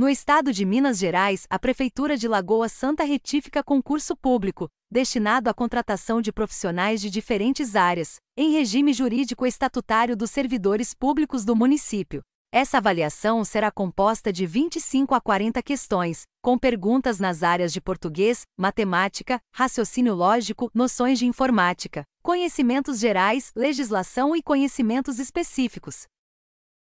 No estado de Minas Gerais, a Prefeitura de Lagoa Santa retifica concurso público, destinado à contratação de profissionais de diferentes áreas, em regime jurídico estatutário dos servidores públicos do município. Essa avaliação será composta de 25 a 40 questões, com perguntas nas áreas de português, matemática, raciocínio lógico, noções de informática, conhecimentos gerais, legislação e conhecimentos específicos.